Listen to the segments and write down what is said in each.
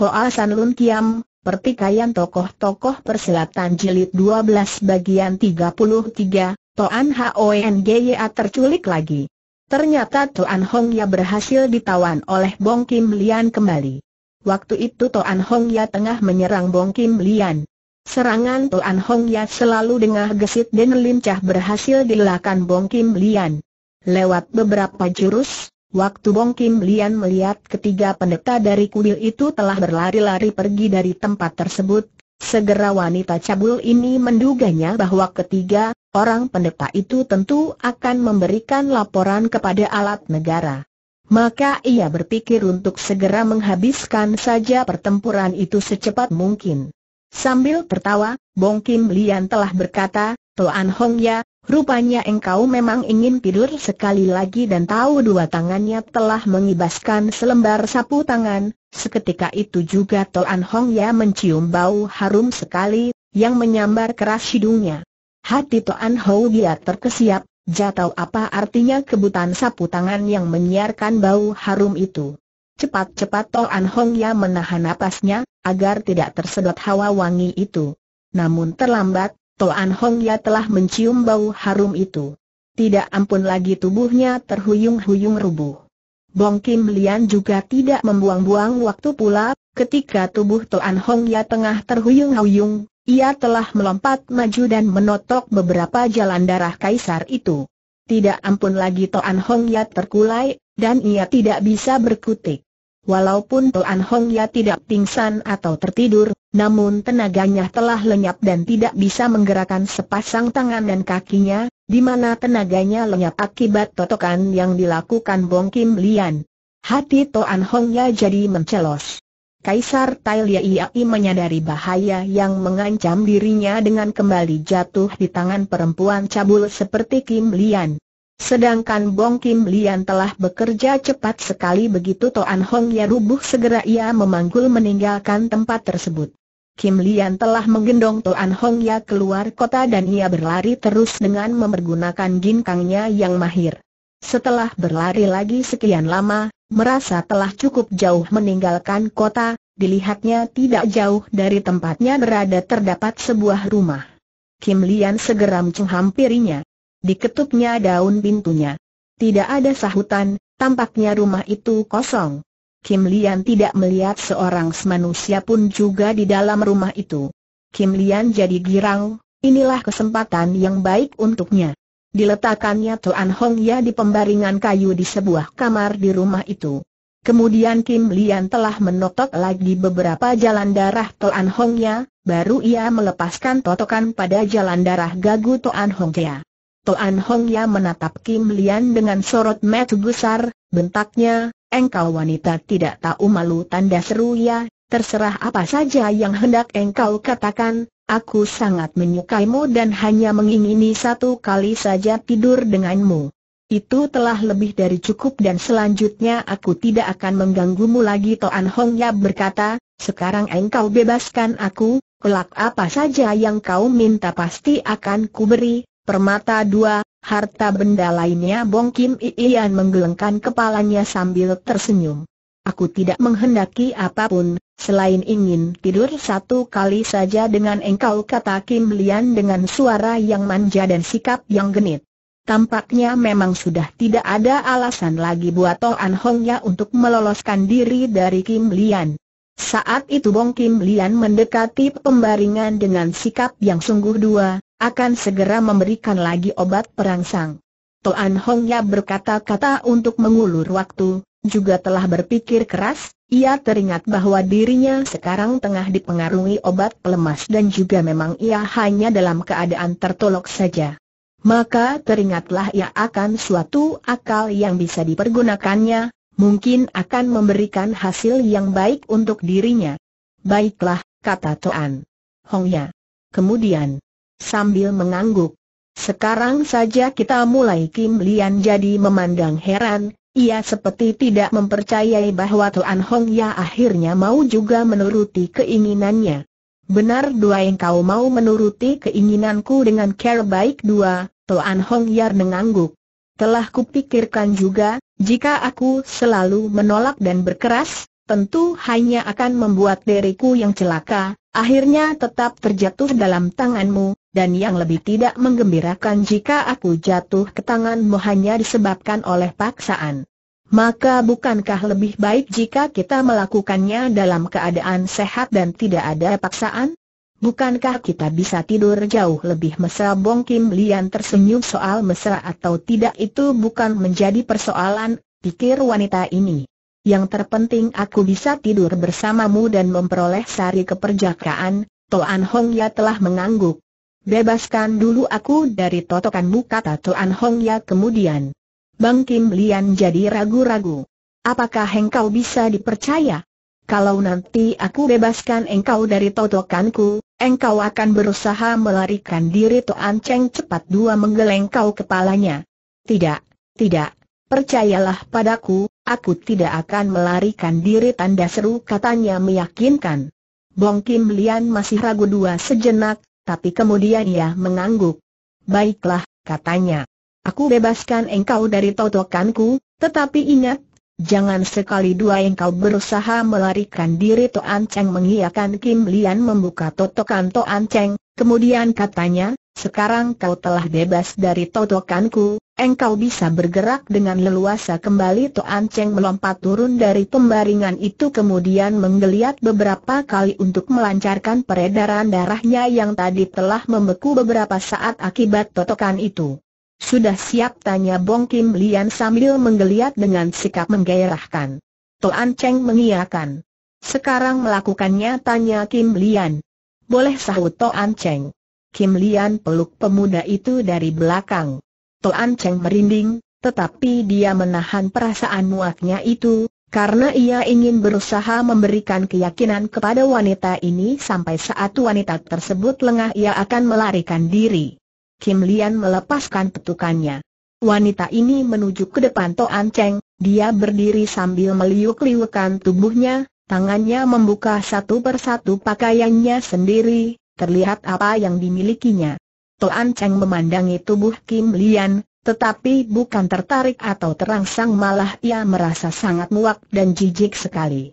Hoa San Lun Kiam, Pertikaian Tokoh-Tokoh perselatan Jilid 12 Bagian 33, Toan Hongya terculik lagi. Ternyata Toan Hongya berhasil ditawan oleh Bong Kim Lian kembali. Waktu itu Toan Hongya tengah menyerang Bong Kim Lian. Serangan Toan Hongya selalu dengan gesit dan lincah berhasil dilakukan Bong Kim Lian. Lewat beberapa jurus, Waktu Bong Kim Lian melihat ketiga pendeta dari kuil itu telah berlari-lari pergi dari tempat tersebut, segera wanita cabul ini menduganya bahwa ketiga orang pendeta itu tentu akan memberikan laporan kepada alat negara. Maka ia berpikir untuk segera menghabiskan saja pertempuran itu secepat mungkin. Sambil tertawa, Bong Kim Lian telah berkata, Toan Hong ya, Rupanya engkau memang ingin tidur sekali lagi dan tahu dua tangannya telah mengibaskan selembar sapu tangan, seketika itu juga Toan Hong Ya mencium bau harum sekali, yang menyambar keras hidungnya. Hati Toan Hou Ya terkesiap, jatau apa artinya kebutan sapu tangan yang menyiarkan bau harum itu. Cepat-cepat Toan Hong Ya menahan napasnya, agar tidak tersedot hawa wangi itu. Namun terlambat, Toan Hong Ya telah mencium bau harum itu. Tidak ampun lagi tubuhnya terhuyung-huyung rubuh. Bong Kim Lian juga tidak membuang-buang waktu pula, ketika tubuh Toan Hong Ya tengah terhuyung-huyung, ia telah melompat maju dan menotok beberapa jalan darah kaisar itu. Tidak ampun lagi Toan Hong Ya terkulai, dan ia tidak bisa berkutik. Walaupun Toan Hong Ya tidak pingsan atau tertidur, namun tenaganya telah lenyap dan tidak bisa menggerakkan sepasang tangan dan kakinya, di mana tenaganya lenyap akibat totokan yang dilakukan Bong Kim Lian. Hati Toan Ya jadi mencelos. Kaisar Tai Liai menyadari bahaya yang mengancam dirinya dengan kembali jatuh di tangan perempuan cabul seperti Kim Lian. Sedangkan Bong Kim Lian telah bekerja cepat sekali begitu Toan Hong ya rubuh segera ia memanggul meninggalkan tempat tersebut. Kim Lian telah menggendong Tuan Hong Ya keluar kota dan ia berlari terus dengan mempergunakan ginkangnya yang mahir. Setelah berlari lagi sekian lama, merasa telah cukup jauh meninggalkan kota, dilihatnya tidak jauh dari tempatnya berada terdapat sebuah rumah. Kim Lian segera menghampirinya. diketuknya daun pintunya. Tidak ada sahutan, tampaknya rumah itu kosong. Kim Lian tidak melihat seorang manusia pun juga di dalam rumah itu. Kim Lian jadi girang, inilah kesempatan yang baik untuknya. Diletakkannya Tuan Hong Ya di pembaringan kayu di sebuah kamar di rumah itu. Kemudian Kim Lian telah menotok lagi beberapa jalan darah Tuan Hong Ya, baru ia melepaskan totokan pada jalan darah gagu Tuan Hong Ya. Toan Hong Ya menatap Kim Lian dengan sorot mata besar, bentaknya, engkau wanita tidak tahu malu tanda seru ya, terserah apa saja yang hendak engkau katakan, aku sangat menyukaimu dan hanya mengingini satu kali saja tidur denganmu. Itu telah lebih dari cukup dan selanjutnya aku tidak akan mengganggumu lagi Toan Hong Yap berkata, sekarang engkau bebaskan aku, kelak apa saja yang kau minta pasti akan kuberi, permata dua, harta benda lainnya Bong Kim Iian menggelengkan kepalanya sambil tersenyum. Aku tidak menghendaki apapun, selain ingin tidur satu kali saja dengan engkau kata Kim Lian dengan suara yang manja dan sikap yang genit. Tampaknya memang sudah tidak ada alasan lagi buat Toan Hongnya untuk meloloskan diri dari Kim Lian. Saat itu Bong Kim Lian mendekati pembaringan dengan sikap yang sungguh dua, akan segera memberikan lagi obat perangsang. Toan Hongya berkata-kata untuk mengulur waktu, juga telah berpikir keras, ia teringat bahwa dirinya sekarang tengah dipengaruhi obat pelemas dan juga memang ia hanya dalam keadaan tertolok saja. Maka teringatlah ia akan suatu akal yang bisa dipergunakannya, mungkin akan memberikan hasil yang baik untuk dirinya. Baiklah, kata Toan Hongya. Kemudian, sambil mengangguk. Sekarang saja kita mulai Kim Lian jadi memandang heran, ia seperti tidak mempercayai bahwa Tuan Hong Ya akhirnya mau juga menuruti keinginannya. Benar dua yang kau mau menuruti keinginanku dengan care baik dua, Tuan Hong Ya mengangguk. Telah kupikirkan juga, jika aku selalu menolak dan berkeras, tentu hanya akan membuat diriku yang celaka, Akhirnya tetap terjatuh dalam tanganmu, dan yang lebih tidak menggembirakan jika aku jatuh ke tanganmu hanya disebabkan oleh paksaan. Maka bukankah lebih baik jika kita melakukannya dalam keadaan sehat dan tidak ada paksaan? Bukankah kita bisa tidur jauh lebih mesra Bong Kim Lian tersenyum soal mesra atau tidak itu bukan menjadi persoalan, pikir wanita ini. Yang terpenting aku bisa tidur bersamamu dan memperoleh sari keperjakaan, Toan Hong Ya telah mengangguk. Bebaskan dulu aku dari totokanmu kata Toan Hong Ya kemudian. Bang Kim Lian jadi ragu-ragu. Apakah engkau bisa dipercaya? Kalau nanti aku bebaskan engkau dari totokanku, engkau akan berusaha melarikan diri Toan Cheng cepat dua menggeleng kau kepalanya. Tidak, tidak, percayalah padaku, Aku tidak akan melarikan diri tanda seru katanya meyakinkan. Bong Kim Lian masih ragu dua sejenak, tapi kemudian ia mengangguk. Baiklah, katanya. Aku bebaskan engkau dari totokanku, tetapi ingat, jangan sekali dua engkau berusaha melarikan diri Toan Cheng mengiakan Kim Lian membuka totokan Toan Cheng, Kemudian katanya, sekarang kau telah bebas dari totokanku, engkau bisa bergerak dengan leluasa kembali Toan Cheng melompat turun dari pembaringan itu kemudian menggeliat beberapa kali untuk melancarkan peredaran darahnya yang tadi telah membeku beberapa saat akibat totokan itu. Sudah siap tanya Bong Kim Lian sambil menggeliat dengan sikap menggairahkan. Toan Cheng mengiyakan. Sekarang melakukannya tanya Kim Lian. Boleh sahut Toan Cheng. Kim Lian peluk pemuda itu dari belakang. Toan Cheng merinding, tetapi dia menahan perasaan muaknya itu, karena ia ingin berusaha memberikan keyakinan kepada wanita ini sampai saat wanita tersebut lengah ia akan melarikan diri. Kim Lian melepaskan petukannya. Wanita ini menuju ke depan Toan Cheng, dia berdiri sambil meliuk-liukan tubuhnya, Tangannya membuka satu persatu pakaiannya sendiri, terlihat apa yang dimilikinya. Toan Cheng memandangi tubuh Kim Lian, tetapi bukan tertarik atau terangsang malah ia merasa sangat muak dan jijik sekali.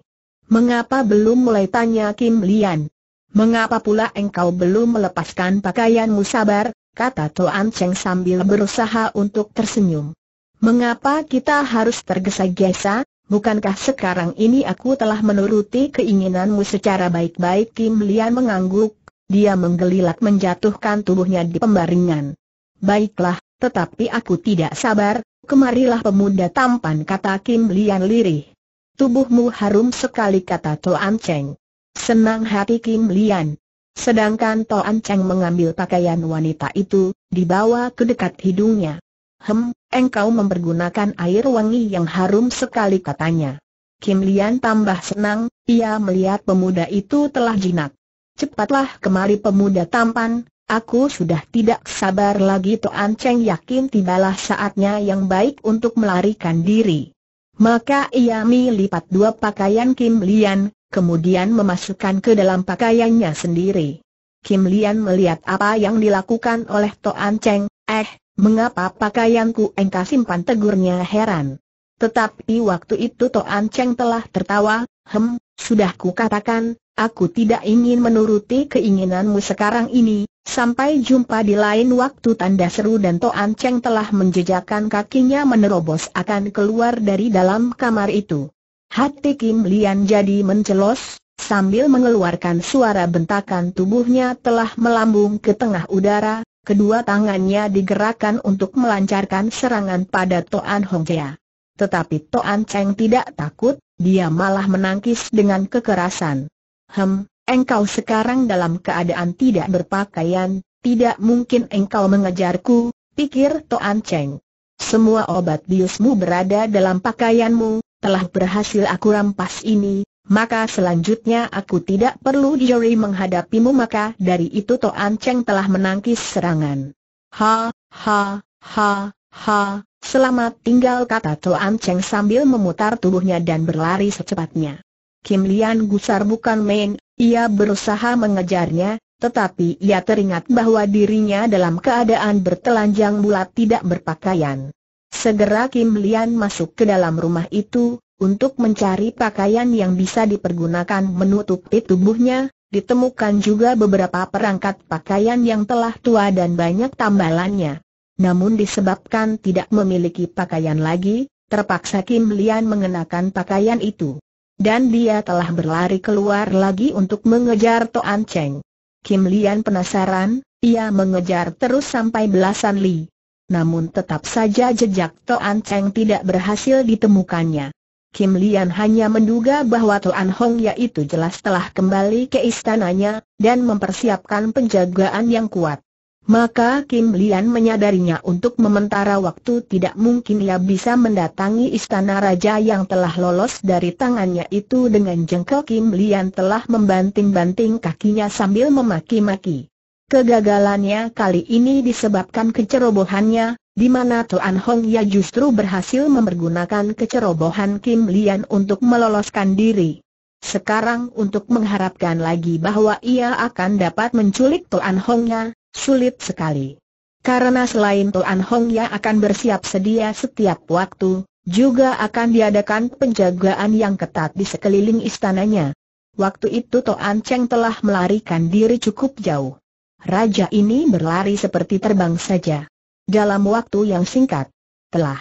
Mengapa belum mulai tanya Kim Lian? Mengapa pula engkau belum melepaskan pakaianmu sabar, kata Toan Cheng sambil berusaha untuk tersenyum. Mengapa kita harus tergesa-gesa, Bukankah sekarang ini aku telah menuruti keinginanmu secara baik-baik Kim Lian mengangguk, dia menggelilat menjatuhkan tubuhnya di pembaringan. Baiklah, tetapi aku tidak sabar, kemarilah pemuda tampan kata Kim Lian lirih. Tubuhmu harum sekali kata Toan Cheng. Senang hati Kim Lian. Sedangkan Toan Cheng mengambil pakaian wanita itu, dibawa ke dekat hidungnya. Hem, engkau mempergunakan air wangi yang harum sekali katanya. Kim Lian tambah senang, ia melihat pemuda itu telah jinak. Cepatlah kemari pemuda tampan, aku sudah tidak sabar lagi Toan Cheng yakin tibalah saatnya yang baik untuk melarikan diri. Maka ia melipat dua pakaian Kim Lian, kemudian memasukkan ke dalam pakaiannya sendiri. Kim Lian melihat apa yang dilakukan oleh Toan Cheng, eh, Mengapa pakaianku engkau simpan tegurnya heran. Tetapi waktu itu Toan Cheng telah tertawa, hem, sudah ku katakan, aku tidak ingin menuruti keinginanmu sekarang ini, sampai jumpa di lain waktu tanda seru dan Toan Cheng telah menjejakan kakinya menerobos akan keluar dari dalam kamar itu. Hati Kim Lian jadi mencelos, sambil mengeluarkan suara bentakan tubuhnya telah melambung ke tengah udara, kedua tangannya digerakkan untuk melancarkan serangan pada Toan Jia, Tetapi Toan Cheng tidak takut, dia malah menangkis dengan kekerasan. Hem, engkau sekarang dalam keadaan tidak berpakaian, tidak mungkin engkau mengejarku, pikir Toan Cheng. Semua obat biusmu berada dalam pakaianmu, telah berhasil aku rampas ini, maka selanjutnya aku tidak perlu juri menghadapimu maka dari itu Toan Cheng telah menangkis serangan. Ha, ha, ha, ha, selamat tinggal kata Toan Cheng sambil memutar tubuhnya dan berlari secepatnya. Kim Lian gusar bukan main, ia berusaha mengejarnya, tetapi ia teringat bahwa dirinya dalam keadaan bertelanjang bulat tidak berpakaian. Segera Kim Lian masuk ke dalam rumah itu, untuk mencari pakaian yang bisa dipergunakan menutupi tubuhnya, ditemukan juga beberapa perangkat pakaian yang telah tua dan banyak tambalannya. Namun disebabkan tidak memiliki pakaian lagi, terpaksa Kim Lian mengenakan pakaian itu. Dan dia telah berlari keluar lagi untuk mengejar Toan Cheng. Kim Lian penasaran, ia mengejar terus sampai belasan li. Namun tetap saja jejak Toan Cheng tidak berhasil ditemukannya. Kim Lian hanya menduga bahwa Tuan Hong yaitu jelas telah kembali ke istananya, dan mempersiapkan penjagaan yang kuat. Maka Kim Lian menyadarinya untuk mementara waktu tidak mungkin ia bisa mendatangi istana raja yang telah lolos dari tangannya itu dengan jengkel Kim Lian telah membanting-banting kakinya sambil memaki-maki. Kegagalannya kali ini disebabkan kecerobohannya, di mana Tuan Hong Ya justru berhasil mempergunakan kecerobohan Kim Lian untuk meloloskan diri. Sekarang untuk mengharapkan lagi bahwa ia akan dapat menculik Tuan Hong Ya, sulit sekali. Karena selain Tuan Hong Ya akan bersiap sedia setiap waktu, juga akan diadakan penjagaan yang ketat di sekeliling istananya. Waktu itu Tuan Cheng telah melarikan diri cukup jauh. Raja ini berlari seperti terbang saja. Dalam waktu yang singkat, telah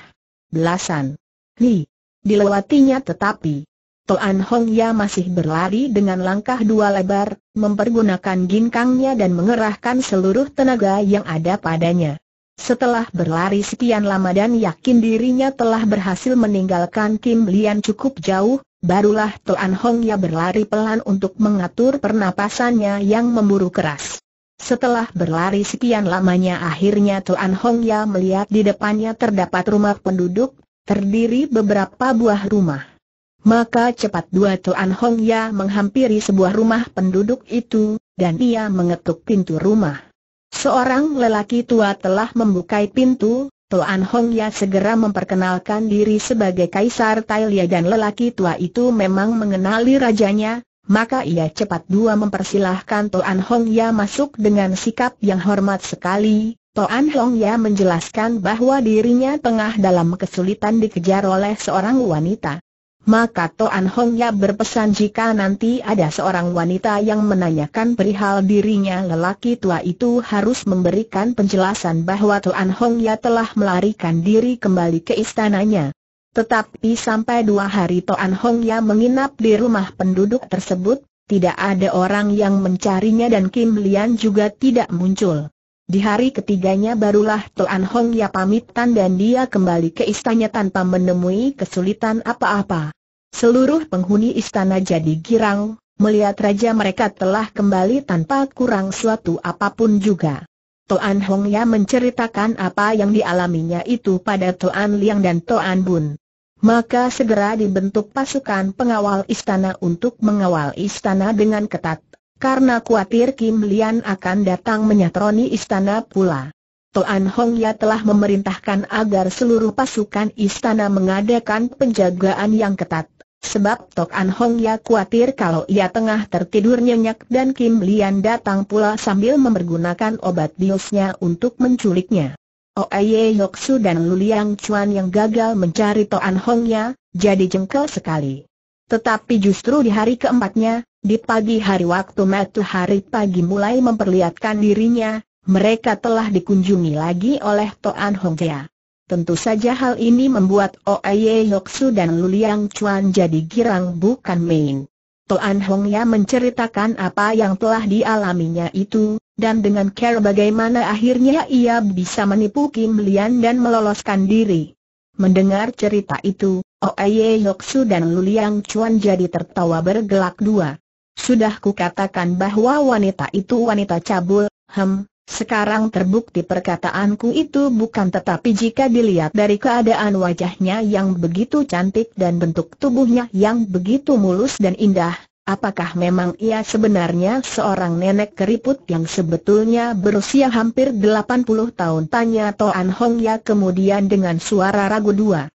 belasan li dilewatinya tetapi Toan Hong Ya masih berlari dengan langkah dua lebar, mempergunakan ginkangnya dan mengerahkan seluruh tenaga yang ada padanya. Setelah berlari sekian lama dan yakin dirinya telah berhasil meninggalkan Kim Lian cukup jauh, barulah Toan Hong Ya berlari pelan untuk mengatur pernapasannya yang memburu keras. Setelah berlari sekian lamanya akhirnya Tuan Hong Ya melihat di depannya terdapat rumah penduduk, terdiri beberapa buah rumah. Maka cepat dua Tuan Hong Ya menghampiri sebuah rumah penduduk itu, dan ia mengetuk pintu rumah. Seorang lelaki tua telah membuka pintu, Tuan Hong Ya segera memperkenalkan diri sebagai Kaisar Tailia dan lelaki tua itu memang mengenali rajanya, maka ia cepat dua mempersilahkan Toan Hong Ya masuk dengan sikap yang hormat sekali. Toan Hong Ya menjelaskan bahwa dirinya tengah dalam kesulitan dikejar oleh seorang wanita. Maka Toan Hong Ya berpesan jika nanti ada seorang wanita yang menanyakan perihal dirinya lelaki tua itu harus memberikan penjelasan bahwa Toan Hong Ya telah melarikan diri kembali ke istananya. Tetapi sampai dua hari Toan Hong Ya menginap di rumah penduduk tersebut, tidak ada orang yang mencarinya dan Kim Lian juga tidak muncul. Di hari ketiganya barulah Toan Hong ya pamitan dan dia kembali ke istananya tanpa menemui kesulitan apa-apa. Seluruh penghuni istana jadi girang, melihat raja mereka telah kembali tanpa kurang suatu apapun juga. Toan Hong ya menceritakan apa yang dialaminya itu pada Toan Liang dan Toan Bun. Maka segera dibentuk pasukan pengawal istana untuk mengawal istana dengan ketat, karena khawatir Kim Lian akan datang menyatroni istana pula. Toan Hong Ya telah memerintahkan agar seluruh pasukan istana mengadakan penjagaan yang ketat. Sebab Tok An Hong Ya khawatir kalau ia tengah tertidur nyenyak dan Kim Lian datang pula sambil mempergunakan obat biusnya untuk menculiknya. Oye Yoksu dan Luliang Chuan yang gagal mencari Toan Hongnya, jadi jengkel sekali. Tetapi justru di hari keempatnya, di pagi hari waktu hari pagi mulai memperlihatkan dirinya, mereka telah dikunjungi lagi oleh Toan Hongya. Tentu saja hal ini membuat Oye Yoksu dan Luliang Chuan jadi girang bukan main. Toan Hongya menceritakan apa yang telah dialaminya itu, dan dengan care bagaimana akhirnya ia bisa menipu Kim Lian dan meloloskan diri. Mendengar cerita itu, Oh Oye Yoksu dan Luliang Chuan jadi tertawa bergelak dua. Sudah katakan bahwa wanita itu wanita cabul, hem, sekarang terbukti perkataanku itu bukan tetapi jika dilihat dari keadaan wajahnya yang begitu cantik dan bentuk tubuhnya yang begitu mulus dan indah, Apakah memang ia sebenarnya seorang nenek keriput yang sebetulnya berusia hampir 80 tahun? Tanya Toan Hong Ya kemudian dengan suara ragu dua.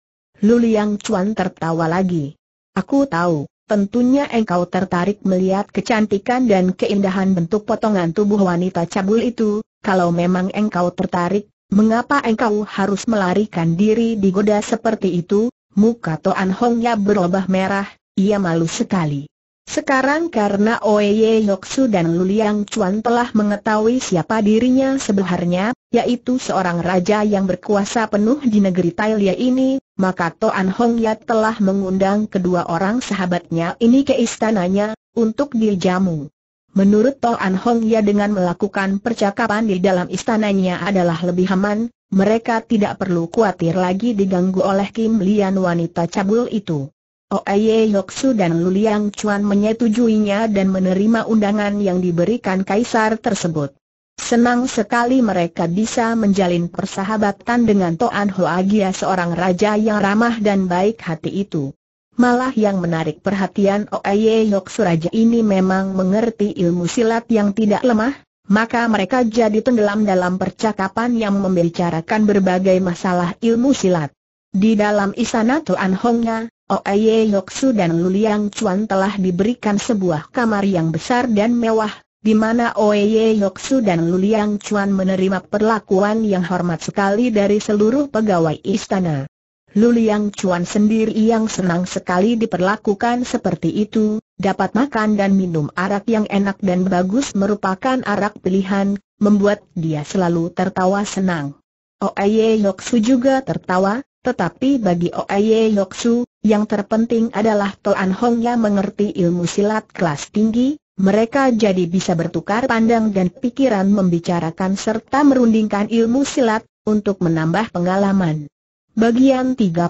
Lu Liang Chuan tertawa lagi. Aku tahu, tentunya engkau tertarik melihat kecantikan dan keindahan bentuk potongan tubuh wanita cabul itu. Kalau memang engkau tertarik, mengapa engkau harus melarikan diri digoda seperti itu? Muka Toan Hong Ya berubah merah, ia malu sekali. Sekarang karena Oye Yoksu dan Luliang Chuan telah mengetahui siapa dirinya sebenarnya, yaitu seorang raja yang berkuasa penuh di negeri Tailia ini, maka Toan Hong Yat telah mengundang kedua orang sahabatnya ini ke istananya, untuk dijamu. Menurut Toan Hong Yat dengan melakukan percakapan di dalam istananya adalah lebih aman, mereka tidak perlu khawatir lagi diganggu oleh Kim Lian wanita cabul itu. Oye Yoksu dan Luliang Chuan menyetujuinya dan menerima undangan yang diberikan kaisar tersebut. Senang sekali mereka bisa menjalin persahabatan dengan Toan Hoagia seorang raja yang ramah dan baik hati itu. Malah yang menarik perhatian Oye Yoksu raja ini memang mengerti ilmu silat yang tidak lemah, maka mereka jadi tenggelam dalam percakapan yang membicarakan berbagai masalah ilmu silat. Di dalam istana Tuan Hongnya, Oye Yoksu dan Luliang Chuan telah diberikan sebuah kamar yang besar dan mewah, di mana Oye Yoksu dan Luliang Chuan menerima perlakuan yang hormat sekali dari seluruh pegawai istana. Luliang Chuan sendiri yang senang sekali diperlakukan seperti itu, dapat makan dan minum arak yang enak dan bagus merupakan arak pilihan, membuat dia selalu tertawa senang. Oye Yoksu juga tertawa, tetapi bagi Oye Yoksu, yang terpenting adalah Toan yang mengerti ilmu silat kelas tinggi, mereka jadi bisa bertukar pandang dan pikiran membicarakan serta merundingkan ilmu silat, untuk menambah pengalaman. Bagian 34,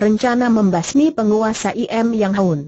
Rencana Membasmi Penguasa IM Yang Haun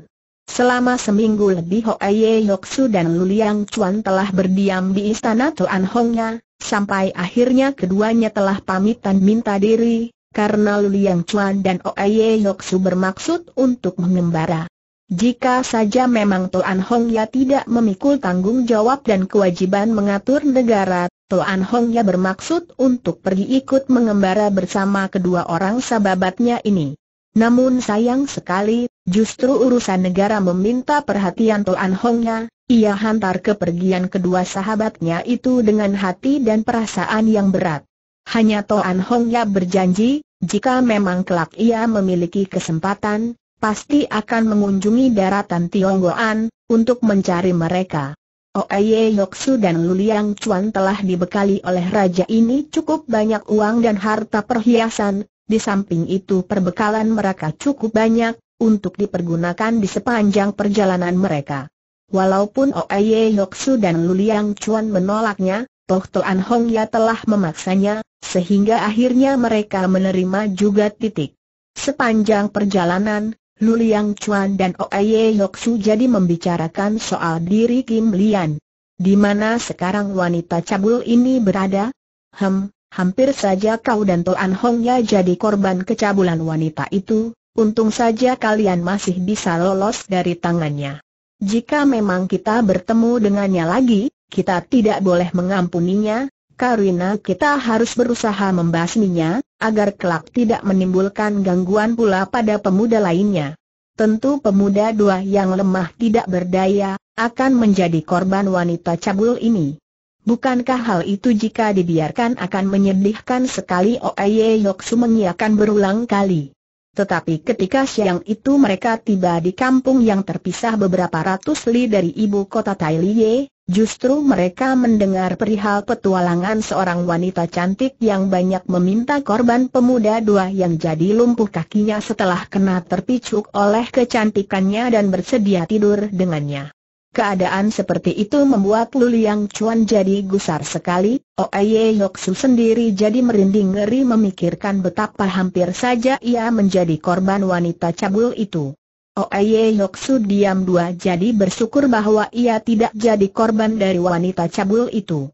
Selama seminggu lebih Hoaye Yoksu dan Luliang Chuan telah berdiam di istana Tuan Hongnya, sampai akhirnya keduanya telah pamitan minta diri, karena Liang Chuan dan Oye Yoksu bermaksud untuk mengembara. Jika saja memang Toan Hong Ya tidak memikul tanggung jawab dan kewajiban mengatur negara, Toan Hong Ya bermaksud untuk pergi ikut mengembara bersama kedua orang sahabatnya ini. Namun sayang sekali, justru urusan negara meminta perhatian Toan Hong Ya, ia hantar kepergian kedua sahabatnya itu dengan hati dan perasaan yang berat. Hanya Toan Hongya berjanji, jika memang kelak ia memiliki kesempatan, pasti akan mengunjungi daratan Tionggoan, untuk mencari mereka. Oeye Yoksu dan Luliang Chuan telah dibekali oleh raja ini cukup banyak uang dan harta perhiasan, di samping itu perbekalan mereka cukup banyak, untuk dipergunakan di sepanjang perjalanan mereka. Walaupun Oeye Yoksu dan Luliang Chuan menolaknya, Toh Toan Hong Ya telah memaksanya, sehingga akhirnya mereka menerima juga titik. Sepanjang perjalanan, Lu Liang Chuan dan Oye Yok Su jadi membicarakan soal diri Kim Lian. Di mana sekarang wanita cabul ini berada? Hem, hampir saja kau dan Toan Hong Ya jadi korban kecabulan wanita itu, untung saja kalian masih bisa lolos dari tangannya. Jika memang kita bertemu dengannya lagi, kita tidak boleh mengampuninya, karena kita harus berusaha membasminya, agar kelak tidak menimbulkan gangguan pula pada pemuda lainnya. Tentu pemuda dua yang lemah tidak berdaya, akan menjadi korban wanita cabul ini. Bukankah hal itu jika dibiarkan akan menyedihkan sekali Oeye Yoksu mengiakan berulang kali. Tetapi ketika siang itu mereka tiba di kampung yang terpisah beberapa ratus li dari ibu kota Tailie, Justru mereka mendengar perihal petualangan seorang wanita cantik yang banyak meminta korban pemuda dua yang jadi lumpuh kakinya setelah kena terpicuk oleh kecantikannya dan bersedia tidur dengannya. Keadaan seperti itu membuat Luliang Chuan jadi gusar sekali, Oye Yoksu sendiri jadi merinding ngeri memikirkan betapa hampir saja ia menjadi korban wanita cabul itu. Oye oh, Yoksu diam dua jadi bersyukur bahwa ia tidak jadi korban dari wanita cabul itu.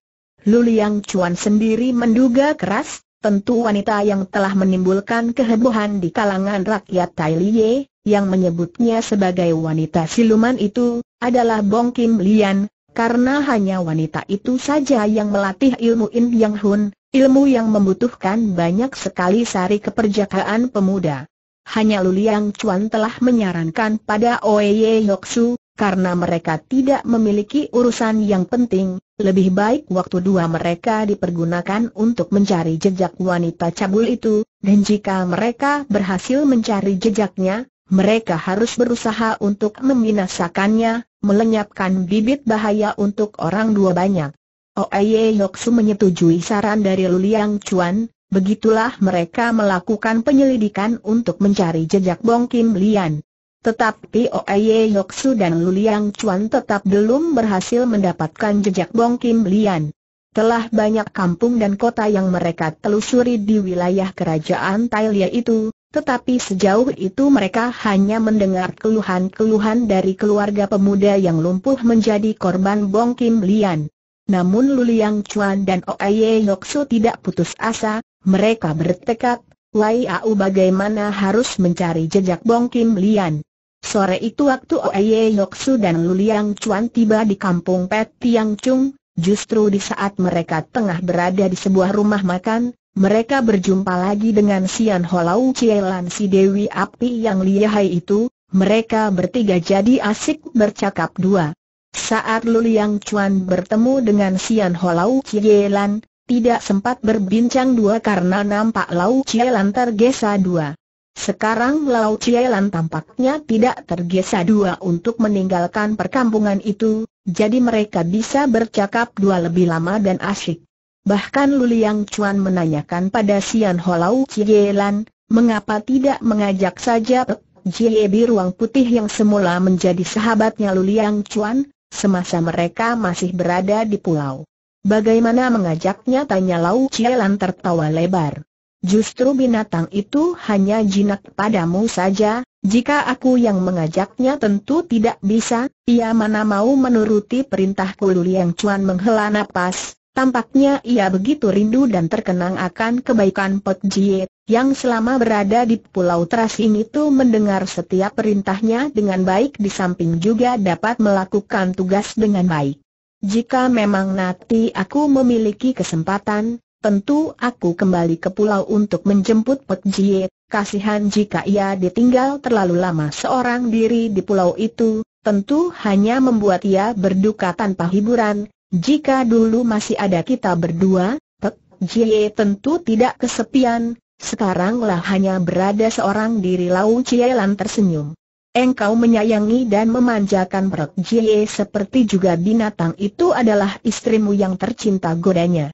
Luliang Chuan sendiri menduga keras, tentu wanita yang telah menimbulkan kehebohan di kalangan rakyat Tai Liye, yang menyebutnya sebagai wanita siluman itu, adalah Bong Kim Lian, karena hanya wanita itu saja yang melatih ilmu In Yang Hun, ilmu yang membutuhkan banyak sekali sari keperjakaan pemuda hanya Luliang Chuan telah menyarankan pada Oye Yoksu, karena mereka tidak memiliki urusan yang penting, lebih baik waktu dua mereka dipergunakan untuk mencari jejak wanita cabul itu, dan jika mereka berhasil mencari jejaknya, mereka harus berusaha untuk membinasakannya, melenyapkan bibit bahaya untuk orang dua banyak. Oye Yoksu menyetujui saran dari Luliang Chuan, Begitulah mereka melakukan penyelidikan untuk mencari jejak Bong Kim Lian. Tetapi Oye Yoksu dan Luliang Chuan tetap belum berhasil mendapatkan jejak Bong Kim Lian. Telah banyak kampung dan kota yang mereka telusuri di wilayah kerajaan Tailia itu, tetapi sejauh itu mereka hanya mendengar keluhan-keluhan dari keluarga pemuda yang lumpuh menjadi korban Bong Kim Lian. Namun Luliang Chuan dan Oye Yoksu tidak putus asa, mereka bertekad, Lai Au bagaimana harus mencari jejak Bong Kim Lian. Sore itu waktu Oye Yoksu dan Luliang Chuan tiba di kampung Pet Tiang Chung, justru di saat mereka tengah berada di sebuah rumah makan, mereka berjumpa lagi dengan Sian Holau Cielan si Dewi Api yang lihai itu, mereka bertiga jadi asik bercakap dua. Saat Luliang Chuan bertemu dengan Sian Holau Cielan, tidak sempat berbincang dua karena nampak Lau Chie Lan tergesa dua. Sekarang Lau Chie Lan tampaknya tidak tergesa dua untuk meninggalkan perkampungan itu, jadi mereka bisa bercakap dua lebih lama dan asyik. Bahkan Luliang Chuan menanyakan pada Sian Ho Lau Chie Lan, mengapa tidak mengajak saja Jie Bi Ruang Putih yang semula menjadi sahabatnya Luliang Chuan, semasa mereka masih berada di pulau. Bagaimana mengajaknya tanya Lau Cielan tertawa lebar. Justru binatang itu hanya jinak padamu saja, jika aku yang mengajaknya tentu tidak bisa, ia mana mau menuruti perintah perintahku yang Cuan menghela napas, tampaknya ia begitu rindu dan terkenang akan kebaikan Pek Jie, yang selama berada di Pulau Teras ini tuh mendengar setiap perintahnya dengan baik di samping juga dapat melakukan tugas dengan baik. Jika memang nanti aku memiliki kesempatan, tentu aku kembali ke pulau untuk menjemput Pek Jie. Kasihan jika ia ditinggal terlalu lama seorang diri di pulau itu, tentu hanya membuat ia berduka tanpa hiburan. Jika dulu masih ada kita berdua, Pek Jie tentu tidak kesepian. Sekaranglah hanya berada seorang diri Lau Chielan tersenyum engkau menyayangi dan memanjakan Perk Jie seperti juga binatang itu adalah istrimu yang tercinta godanya.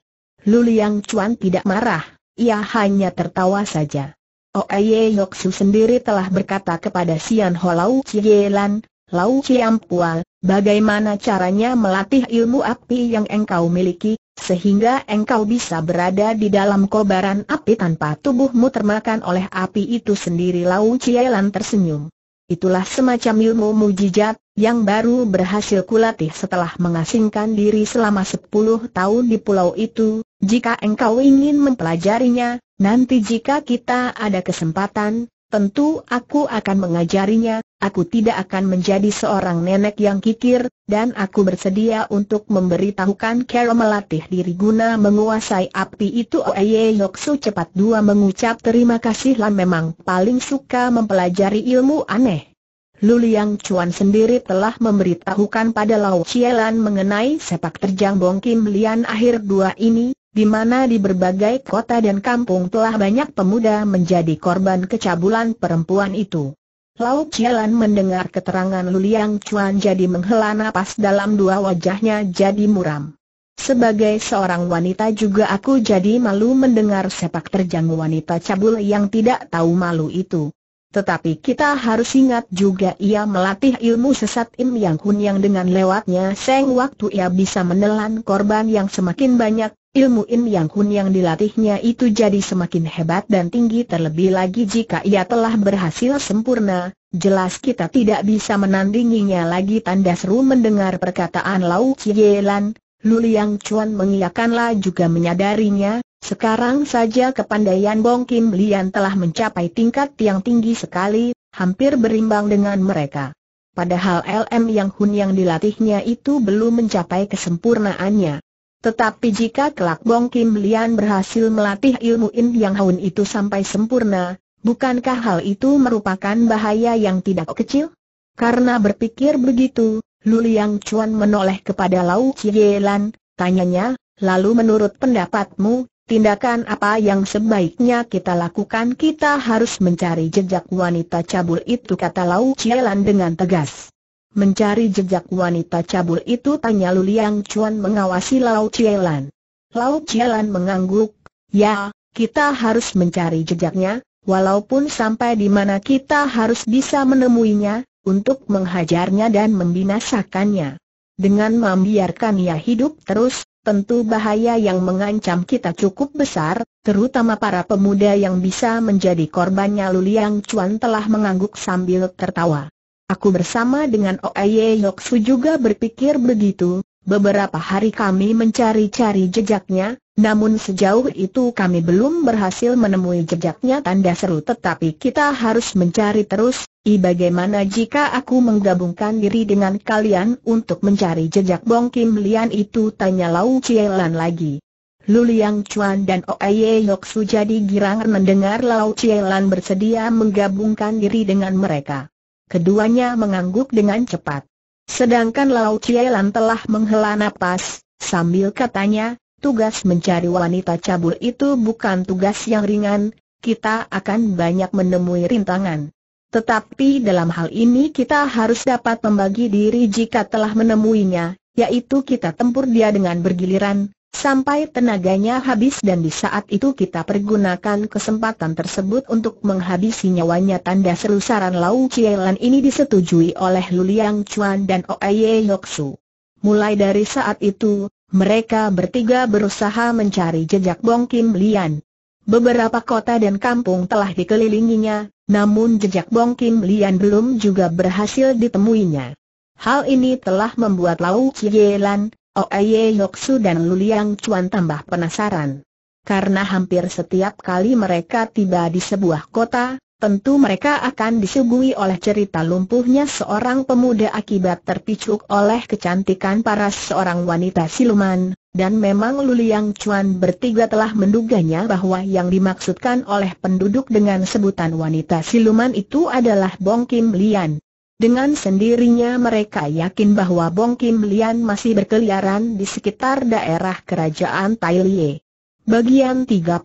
Luliang Cuan tidak marah, ia hanya tertawa saja. Oh, Yok Yoxu sendiri telah berkata kepada Sian Ho Lau Chie Lan, Lau Chiam Pual, bagaimana caranya melatih ilmu api yang engkau miliki, sehingga engkau bisa berada di dalam kobaran api tanpa tubuhmu termakan oleh api itu sendiri Lau Chie Lan tersenyum. Itulah semacam ilmu mujizat, yang baru berhasil kulatih setelah mengasingkan diri selama sepuluh tahun di pulau itu, jika engkau ingin mempelajarinya, nanti jika kita ada kesempatan, Tentu aku akan mengajarinya, aku tidak akan menjadi seorang nenek yang kikir, dan aku bersedia untuk memberitahukan Carol melatih diri guna menguasai api itu Oye Yoksu cepat dua mengucap terima kasihlah memang paling suka mempelajari ilmu aneh. Luliang Chuan sendiri telah memberitahukan pada Lau Chielan mengenai sepak terjang Bong Kim Lian akhir dua ini, di mana di berbagai kota dan kampung telah banyak pemuda menjadi korban kecabulan perempuan itu. Lau Chialan mendengar keterangan Luliang Chuan jadi menghela napas dalam dua wajahnya jadi muram. Sebagai seorang wanita juga aku jadi malu mendengar sepak terjang wanita cabul yang tidak tahu malu itu. Tetapi kita harus ingat juga ia melatih ilmu sesat Im Yang Hun yang dengan lewatnya seng waktu ia bisa menelan korban yang semakin banyak, Ilmu Im Yang Kun yang dilatihnya itu jadi semakin hebat dan tinggi terlebih lagi jika ia telah berhasil sempurna, jelas kita tidak bisa menandinginya lagi tanda seru mendengar perkataan Lau Lu Luliang Chuan mengiyakanlah juga menyadarinya, sekarang saja kepandaian Bong Kim Lian telah mencapai tingkat yang tinggi sekali, hampir berimbang dengan mereka. Padahal LM Yang Hun yang dilatihnya itu belum mencapai kesempurnaannya. Tetapi jika kelak Bong Kim Lian berhasil melatih ilmu In Yang Haun itu sampai sempurna, bukankah hal itu merupakan bahaya yang tidak kecil? Karena berpikir begitu, Lu Liang Chuan menoleh kepada Lau Chie Lan, tanyanya, lalu menurut pendapatmu, tindakan apa yang sebaiknya kita lakukan? Kita harus mencari jejak wanita cabul itu kata Lau Chie Lan dengan tegas. Mencari jejak wanita cabul itu tanya Luliang Chuan mengawasi Lau Cielan. Lau Cielan mengangguk, ya, kita harus mencari jejaknya, walaupun sampai di mana kita harus bisa menemuinya, untuk menghajarnya dan membinasakannya. Dengan membiarkan ia hidup terus, tentu bahaya yang mengancam kita cukup besar, terutama para pemuda yang bisa menjadi korbannya Luliang Chuan telah mengangguk sambil tertawa. Aku bersama dengan Oye Yoksu juga berpikir begitu, beberapa hari kami mencari-cari jejaknya, namun sejauh itu kami belum berhasil menemui jejaknya tanda seru tetapi kita harus mencari terus, I bagaimana jika aku menggabungkan diri dengan kalian untuk mencari jejak Bong Kim Lian itu tanya Lau Lan lagi. Luliang Chuan dan Oye Yoksu jadi girang mendengar Lau Lan bersedia menggabungkan diri dengan mereka. Keduanya mengangguk dengan cepat. Sedangkan Lau Cielan telah menghela nafas, sambil katanya, tugas mencari wanita cabul itu bukan tugas yang ringan, kita akan banyak menemui rintangan. Tetapi dalam hal ini kita harus dapat membagi diri jika telah menemuinya, yaitu kita tempur dia dengan bergiliran, Sampai tenaganya habis dan di saat itu kita pergunakan kesempatan tersebut untuk menghabisi nyawanya tanda seru Lau Chielan ini disetujui oleh Luliang Chuan dan Oye Yoksu. Mulai dari saat itu, mereka bertiga berusaha mencari jejak Bong Kim Lian. Beberapa kota dan kampung telah dikelilinginya, namun jejak Bong Kim Lian belum juga berhasil ditemuinya. Hal ini telah membuat Lau Chielan, Oye oh, Yoksu dan Luliang Chuan tambah penasaran. Karena hampir setiap kali mereka tiba di sebuah kota, tentu mereka akan disuguhi oleh cerita lumpuhnya seorang pemuda akibat terpicu oleh kecantikan para seorang wanita siluman, dan memang Luliang Chuan bertiga telah menduganya bahwa yang dimaksudkan oleh penduduk dengan sebutan wanita siluman itu adalah Bong Kim Lian, dengan sendirinya mereka yakin bahwa Bong Kim Lian masih berkeliaran di sekitar daerah kerajaan Tai Lie. Bagian 35,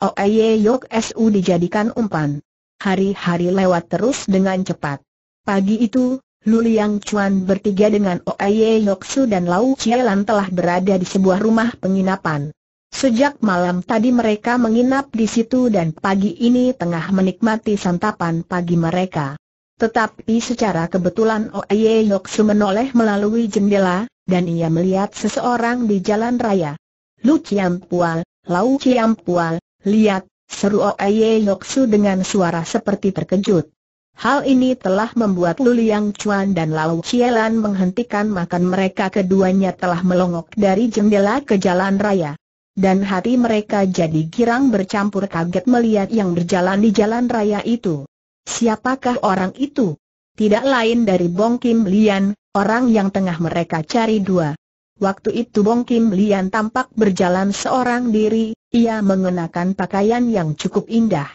Oeye Yok Su dijadikan umpan. Hari-hari lewat terus dengan cepat. Pagi itu, Luliang Chuan bertiga dengan Oeye Yok Su dan Lau Chielan telah berada di sebuah rumah penginapan. Sejak malam tadi mereka menginap di situ dan pagi ini tengah menikmati santapan pagi mereka. Tetapi secara kebetulan Oye Yoksu menoleh melalui jendela, dan ia melihat seseorang di jalan raya. Lu Ciampual, Lau Ciampual, lihat, seru Oye Yoksu dengan suara seperti terkejut. Hal ini telah membuat Lu Liang Chuan dan Lau Cielan menghentikan makan mereka keduanya telah melongok dari jendela ke jalan raya. Dan hati mereka jadi girang bercampur kaget melihat yang berjalan di jalan raya itu. Siapakah orang itu? Tidak lain dari Bong Kim Lian, orang yang tengah mereka cari dua. Waktu itu Bong Kim Lian tampak berjalan seorang diri, ia mengenakan pakaian yang cukup indah.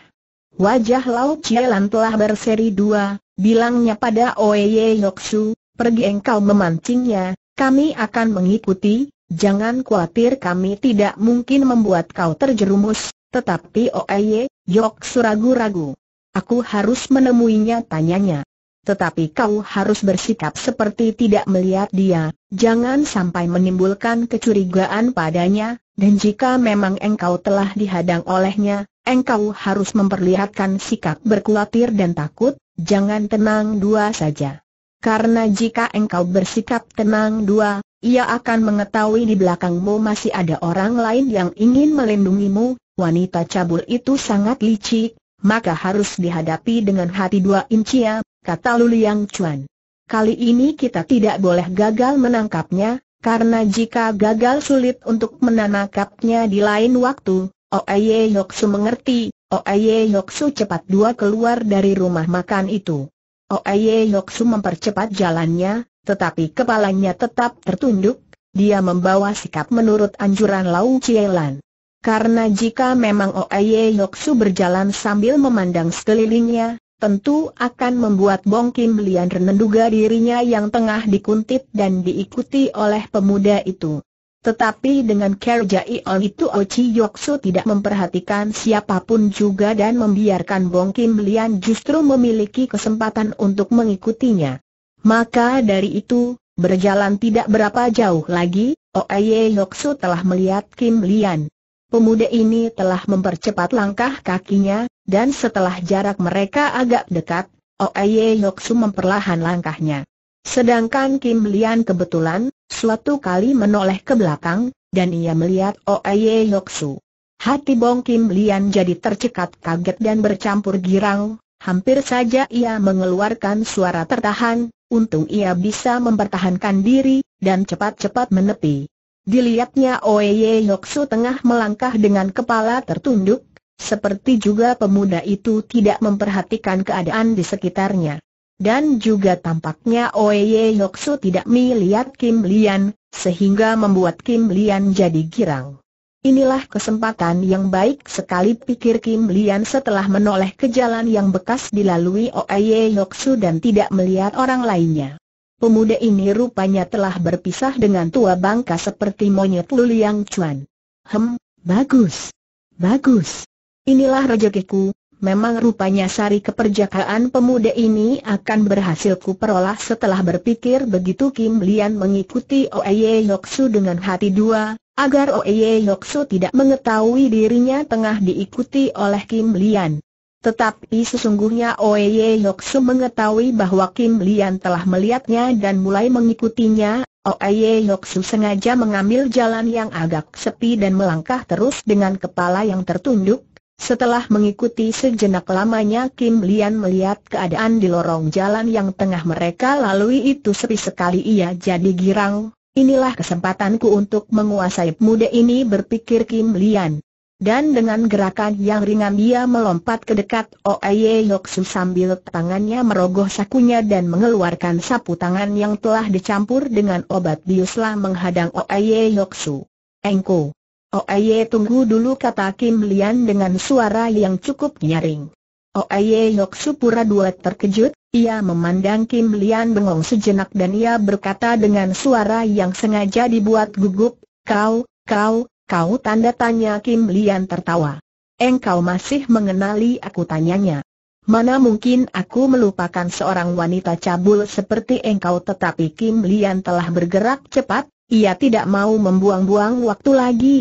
Wajah Lau Cielan telah berseri dua, bilangnya pada Oye Yoksu, pergi engkau memancingnya, kami akan mengikuti, jangan khawatir kami tidak mungkin membuat kau terjerumus, tetapi Oye, Yoksu ragu-ragu. Aku harus menemuinya tanyanya. Tetapi kau harus bersikap seperti tidak melihat dia, jangan sampai menimbulkan kecurigaan padanya, dan jika memang engkau telah dihadang olehnya, engkau harus memperlihatkan sikap berkhawatir dan takut, jangan tenang dua saja. Karena jika engkau bersikap tenang dua, ia akan mengetahui di belakangmu masih ada orang lain yang ingin melindungimu, wanita cabul itu sangat licik, maka harus dihadapi dengan hati dua incia, ya, kata Luliang Chuan. Kali ini kita tidak boleh gagal menangkapnya, karena jika gagal sulit untuk menangkapnya di lain waktu, Oeye Yoksu mengerti, Oeye Yoksu cepat dua keluar dari rumah makan itu. Oeye Yoksu mempercepat jalannya, tetapi kepalanya tetap tertunduk, dia membawa sikap menurut anjuran Lau Chielan. Karena jika memang Oye Yoksu berjalan sambil memandang sekelilingnya, tentu akan membuat Bong Kim Lian menduga dirinya yang tengah dikuntit dan diikuti oleh pemuda itu. Tetapi dengan kerja Iol itu Oci Yoksu tidak memperhatikan siapapun juga dan membiarkan Bong Kim Lian justru memiliki kesempatan untuk mengikutinya. Maka dari itu, berjalan tidak berapa jauh lagi, Oye Yoksu telah melihat Kim Lian. Pemuda ini telah mempercepat langkah kakinya, dan setelah jarak mereka agak dekat, Oye Yoksu memperlahan langkahnya. Sedangkan Kim Lian kebetulan, suatu kali menoleh ke belakang, dan ia melihat Oye Yoksu. Hati Bong Kim Lian jadi tercekat kaget dan bercampur girang, hampir saja ia mengeluarkan suara tertahan, untung ia bisa mempertahankan diri, dan cepat-cepat menepi. Dilihatnya Oye Yoksu tengah melangkah dengan kepala tertunduk, seperti juga pemuda itu tidak memperhatikan keadaan di sekitarnya. Dan juga tampaknya Oye Yoksu tidak melihat Kim Lian, sehingga membuat Kim Lian jadi girang. Inilah kesempatan yang baik sekali pikir Kim Lian setelah menoleh ke jalan yang bekas dilalui Oye Yoksu dan tidak melihat orang lainnya. Pemuda ini rupanya telah berpisah dengan tua bangka seperti monyet Luliang Cuan. Hem, bagus. Bagus. Inilah rejekiku. memang rupanya sari keperjakaan pemuda ini akan berhasil kuperoleh setelah berpikir begitu Kim Lian mengikuti Oeye Yoksu dengan hati dua, agar Oeye Yoksu tidak mengetahui dirinya tengah diikuti oleh Kim Lian. Tetapi sesungguhnya Oye Yoksu mengetahui bahwa Kim Lian telah melihatnya dan mulai mengikutinya, Oye Yoksu sengaja mengambil jalan yang agak sepi dan melangkah terus dengan kepala yang tertunduk. Setelah mengikuti sejenak lamanya Kim Lian melihat keadaan di lorong jalan yang tengah mereka lalui itu sepi sekali ia jadi girang. Inilah kesempatanku untuk menguasai pemuda ini berpikir Kim Lian. Dan dengan gerakan yang ringan dia melompat ke dekat Oeye Yoksu sambil tangannya merogoh sakunya dan mengeluarkan sapu tangan yang telah dicampur dengan obat biuslah menghadang Oeye Yoksu. Engko. Oeye tunggu dulu kata Kim Lian dengan suara yang cukup nyaring. Oeye Yoksu pura dua terkejut, ia memandang Kim Lian bengong sejenak dan ia berkata dengan suara yang sengaja dibuat gugup, Kau, kau, Kau tanda tanya Kim Lian tertawa. Engkau masih mengenali aku tanyanya. Mana mungkin aku melupakan seorang wanita cabul seperti engkau tetapi Kim Lian telah bergerak cepat, ia tidak mau membuang-buang waktu lagi.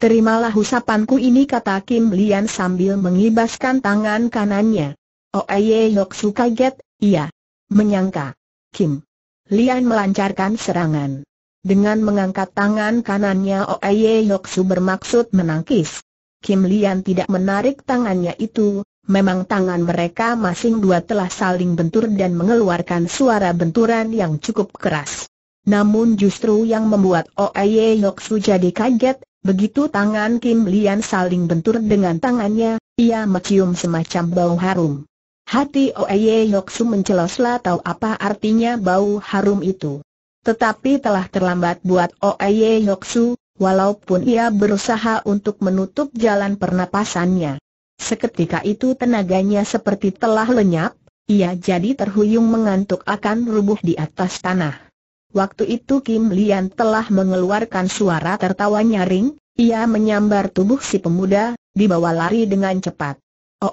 Terimalah usapanku ini kata Kim Lian sambil mengibaskan tangan kanannya. Oh Aye Yok suka kaget, ia menyangka. Kim Lian melancarkan serangan. Dengan mengangkat tangan kanannya Yok Su bermaksud menangkis. Kim Lian tidak menarik tangannya itu, memang tangan mereka masing dua telah saling bentur dan mengeluarkan suara benturan yang cukup keras. Namun justru yang membuat Yok Su jadi kaget, begitu tangan Kim Lian saling bentur dengan tangannya, ia mencium semacam bau harum. Hati Yok Su menceloslah tahu apa artinya bau harum itu. Tetapi telah terlambat buat Oeye Yoksu, walaupun ia berusaha untuk menutup jalan pernapasannya. Seketika itu tenaganya seperti telah lenyap, ia jadi terhuyung mengantuk akan rubuh di atas tanah. Waktu itu Kim Lian telah mengeluarkan suara tertawa nyaring, ia menyambar tubuh si pemuda, dibawa lari dengan cepat.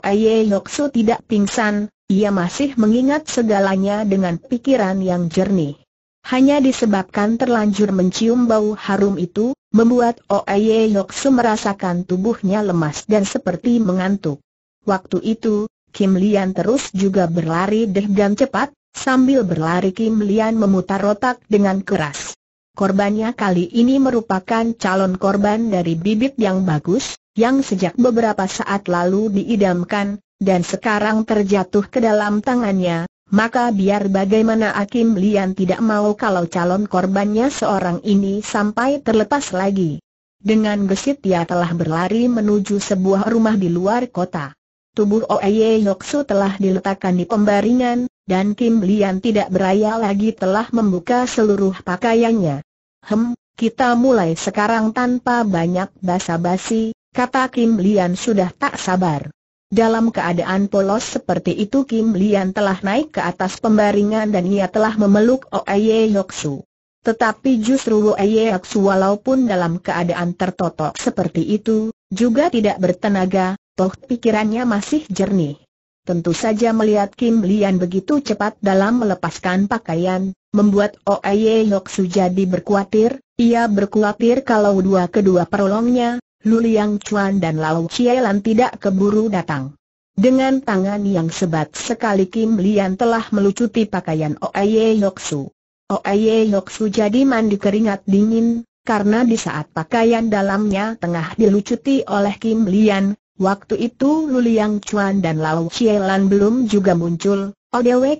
Oeye Yoksu tidak pingsan, ia masih mengingat segalanya dengan pikiran yang jernih. Hanya disebabkan terlanjur mencium bau harum itu, membuat Oeye Yoksu merasakan tubuhnya lemas dan seperti mengantuk. Waktu itu, Kim Lian terus juga berlari dengan cepat, sambil berlari Kim Lian memutar otak dengan keras. Korbannya kali ini merupakan calon korban dari bibit yang bagus, yang sejak beberapa saat lalu diidamkan, dan sekarang terjatuh ke dalam tangannya, maka biar bagaimana Akim Lian tidak mau kalau calon korbannya seorang ini sampai terlepas lagi. Dengan gesit ia telah berlari menuju sebuah rumah di luar kota. Tubuh Oeye Yoksu telah diletakkan di pembaringan, dan Kim Lian tidak beraya lagi telah membuka seluruh pakaiannya. Hem, kita mulai sekarang tanpa banyak basa-basi, kata Kim Lian sudah tak sabar. Dalam keadaan polos seperti itu Kim Lian telah naik ke atas pembaringan dan ia telah memeluk Oye Yoksu. Tetapi justru Oye Yoksu walaupun dalam keadaan tertotok seperti itu, juga tidak bertenaga, toh pikirannya masih jernih. Tentu saja melihat Kim Lian begitu cepat dalam melepaskan pakaian, membuat Oye Yoksu jadi berkuatir, ia berkuatir kalau dua kedua perolongnya, Luliang Liang Chuan dan Lau Chielan tidak keburu datang. Dengan tangan yang sebat sekali Kim Lian telah melucuti pakaian Oye Yoksu. Oye Yoksu jadi mandi keringat dingin, karena di saat pakaian dalamnya tengah dilucuti oleh Kim Lian, waktu itu Luliang Liang Chuan dan Lau Chielan belum juga muncul,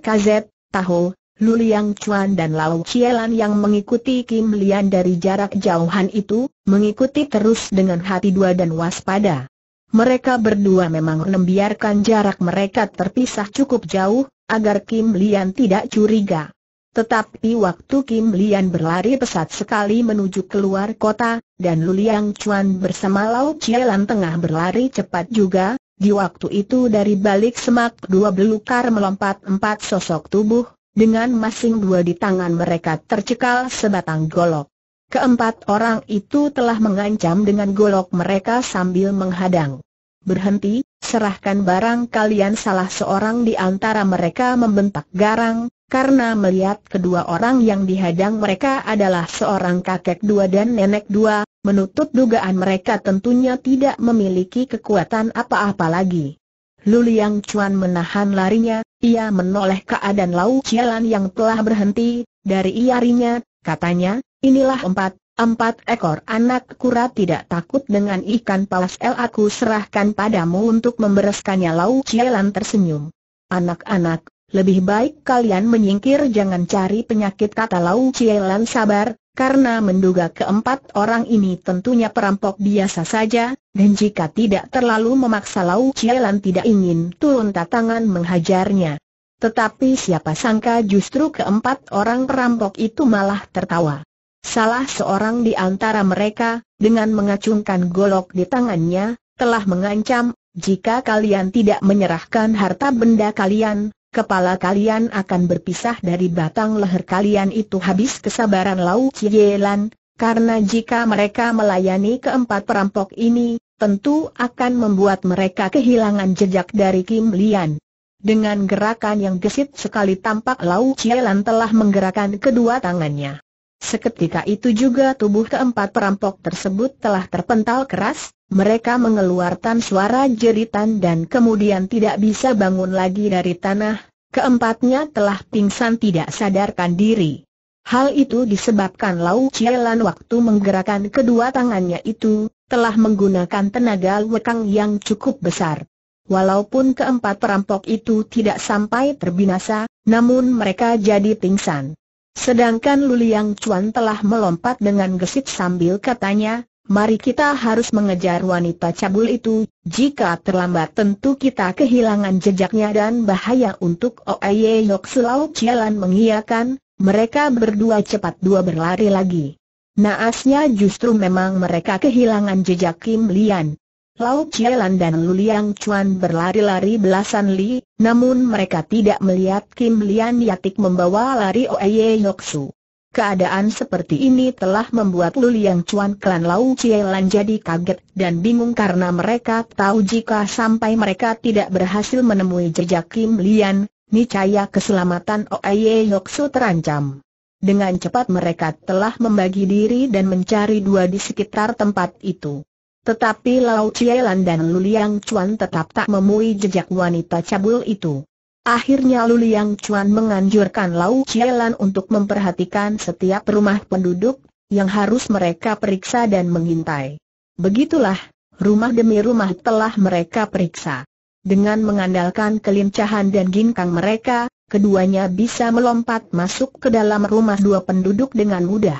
Kazet, tahu, Lu Liang Chuan dan Lau Cielan yang mengikuti Kim Lian dari jarak jauhan itu, mengikuti terus dengan hati dua dan waspada. Mereka berdua memang membiarkan jarak mereka terpisah cukup jauh, agar Kim Lian tidak curiga. Tetapi waktu Kim Lian berlari pesat sekali menuju keluar kota, dan Lu Liang Chuan bersama Lau Cielan tengah berlari cepat juga, di waktu itu dari balik semak dua belukar melompat empat sosok tubuh, dengan masing dua di tangan mereka tercekal sebatang golok. Keempat orang itu telah mengancam dengan golok mereka sambil menghadang. Berhenti, serahkan barang kalian salah seorang di antara mereka membentak garang, karena melihat kedua orang yang dihadang mereka adalah seorang kakek dua dan nenek dua, menutup dugaan mereka tentunya tidak memiliki kekuatan apa-apa lagi. Luliang Chuan menahan larinya, ia menoleh ke keadaan Lau Cielan yang telah berhenti, dari iarinya, katanya, inilah empat, empat ekor anak kura tidak takut dengan ikan paus el aku serahkan padamu untuk membereskannya Lau Cielan tersenyum. Anak-anak, lebih baik kalian menyingkir jangan cari penyakit kata Lau Cielan sabar, karena menduga keempat orang ini tentunya perampok biasa saja, dan jika tidak terlalu memaksa Lau Cielan tidak ingin turun tatangan menghajarnya. Tetapi siapa sangka justru keempat orang perampok itu malah tertawa. Salah seorang di antara mereka, dengan mengacungkan golok di tangannya, telah mengancam, jika kalian tidak menyerahkan harta benda kalian, kepala kalian akan berpisah dari batang leher kalian itu habis kesabaran Lau Cielan, karena jika mereka melayani keempat perampok ini, tentu akan membuat mereka kehilangan jejak dari Kim Lian. Dengan gerakan yang gesit sekali tampak Lau Cielan telah menggerakkan kedua tangannya. Seketika itu juga tubuh keempat perampok tersebut telah terpental keras, mereka mengeluarkan suara jeritan dan kemudian tidak bisa bangun lagi dari tanah, keempatnya telah pingsan tidak sadarkan diri. Hal itu disebabkan Lau Cielan waktu menggerakkan kedua tangannya itu, telah menggunakan tenaga lekang yang cukup besar. Walaupun keempat perampok itu tidak sampai terbinasa, namun mereka jadi pingsan. Sedangkan Luliang Chuan telah melompat dengan gesit sambil katanya, mari kita harus mengejar wanita cabul itu, jika terlambat tentu kita kehilangan jejaknya dan bahaya untuk Oeye Yok Selau Cialan mengiakan, mereka berdua cepat dua berlari lagi. Naasnya justru memang mereka kehilangan jejak Kim Lian. Lau Chielan dan Lu Liang Chuan berlari-lari belasan li, namun mereka tidak melihat Kim Lian Yatik membawa lari Oeye Yoksu. Keadaan seperti ini telah membuat Lu Liang Chuan klan Lau Chielan jadi kaget dan bingung karena mereka tahu jika sampai mereka tidak berhasil menemui jejak Kim Lian, niscaya keselamatan Oeye Yoksu terancam. Dengan cepat mereka telah membagi diri dan mencari dua di sekitar tempat itu. Tetapi Lau Chielan dan Luliang Chuan tetap tak memui jejak wanita cabul itu. Akhirnya Luliang Chuan menganjurkan Lau Chielan untuk memperhatikan setiap rumah penduduk, yang harus mereka periksa dan mengintai. Begitulah, rumah demi rumah telah mereka periksa. Dengan mengandalkan kelincahan dan ginkang mereka, keduanya bisa melompat masuk ke dalam rumah dua penduduk dengan mudah.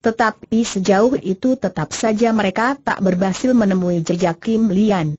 Tetapi sejauh itu tetap saja mereka tak berhasil menemui jejak Kim Lian.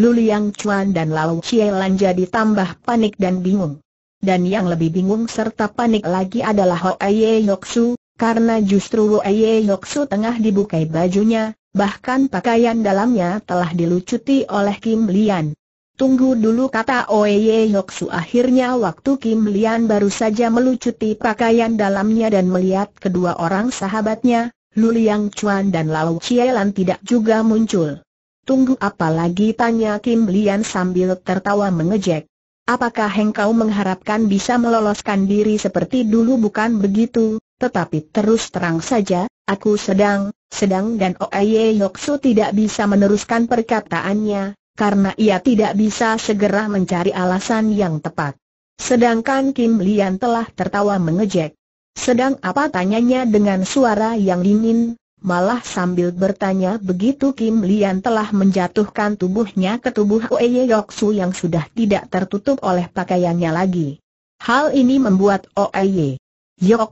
Luliang Liang Chuan dan Lau Lan jadi tambah panik dan bingung. Dan yang lebih bingung serta panik lagi adalah Ho Yok Su, karena justru Yok Su tengah dibukai bajunya, bahkan pakaian dalamnya telah dilucuti oleh Kim Lian. Tunggu dulu kata Oye Yoksu akhirnya waktu Kim Lian baru saja melucuti pakaian dalamnya dan melihat kedua orang sahabatnya, Lu Liang Chuan dan Lao Chielan tidak juga muncul. Tunggu apa lagi tanya Kim Lian sambil tertawa mengejek. Apakah engkau mengharapkan bisa meloloskan diri seperti dulu bukan begitu, tetapi terus terang saja, aku sedang, sedang dan Oye Yoksu tidak bisa meneruskan perkataannya, karena ia tidak bisa segera mencari alasan yang tepat. Sedangkan Kim Lian telah tertawa mengejek. Sedang apa tanyanya dengan suara yang dingin, malah sambil bertanya begitu Kim Lian telah menjatuhkan tubuhnya ke tubuh Oeye Su yang sudah tidak tertutup oleh pakaiannya lagi. Hal ini membuat Oeye